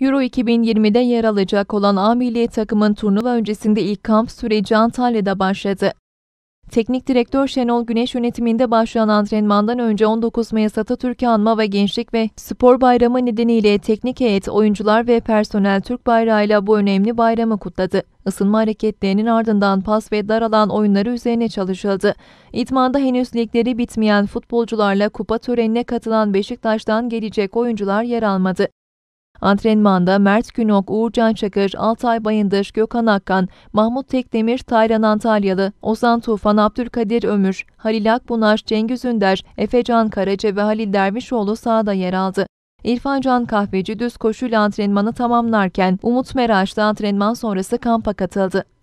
Euro 2020'de yer alacak olan A milli takımın turnuva öncesinde ilk kamp süreci Antalya'da başladı. Teknik direktör Şenol Güneş yönetiminde başlayan antrenmandan önce 19 Mayıs Atatürk Anma ve Gençlik ve Spor Bayramı nedeniyle teknik heyet, oyuncular ve personel Türk bayrağıyla bu önemli bayramı kutladı. Isınma hareketlerinin ardından pas ve dar alan oyunları üzerine çalışıldı. İtmanda henüz ligleri bitmeyen futbolcularla kupa törenine katılan Beşiktaş'tan gelecek oyuncular yer almadı. Antrenmanda Mert Günok, Uğurcan Çakır, Altay Bayındır, Gökhan Akkan, Mahmut Tekdemir, Tayran Antalyalı, Ozan Tufan, Abdülkadir Ömür, Halil Akbunar, Cengiz Ünder, Efecan Karaca ve Halil Dervişoğlu sahada yer aldı. İrfan Can Kahveci düz koşuyla antrenmanı tamamlarken Umut Meraş da antrenman sonrası kampa katıldı.